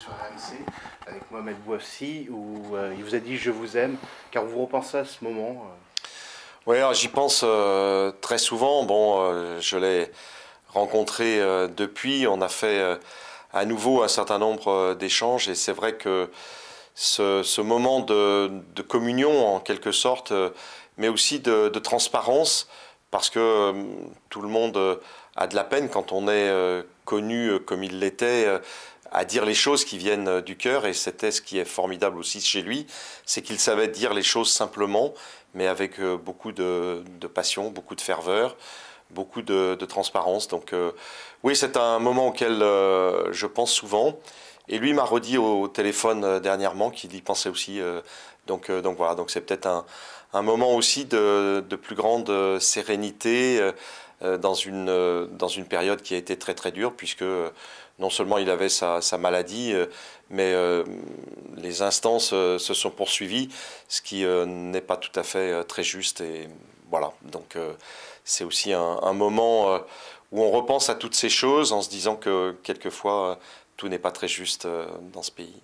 sur RMC avec Mohamed Bouafsi où euh, il vous a dit je vous aime car vous repensez à ce moment euh. Oui, j'y pense euh, très souvent. Bon, je l'ai rencontré depuis. On a fait à nouveau un certain nombre d'échanges et c'est vrai que ce, moment de, communion en quelque sorte, mais aussi de, de transparence parce que tout le monde a de la peine quand on est connu comme il l'était à dire les choses qui viennent euh, du cœur. Et c'était ce qui est formidable aussi chez lui, c'est qu'il savait dire les choses simplement, mais avec euh, beaucoup de, passion, beaucoup de ferveur, beaucoup de, transparence. Donc euh, oui, c'est un moment auquel je pense souvent. Et lui m'a redit au, téléphone dernièrement qu'il y pensait aussi. donc, donc voilà, donc c'est peut-être un, moment aussi de, de plus grande sérénité euh, dans une, euh, dans une période qui a été très très dure, puisque euh, non seulement il avait sa, sa maladie, mais les instances se sont poursuivies, ce qui n'est pas tout à fait très juste. Et voilà, donc c'est aussi un, un, moment où on repense à toutes ces choses en se disant que quelquefois tout n'est pas très juste dans ce pays.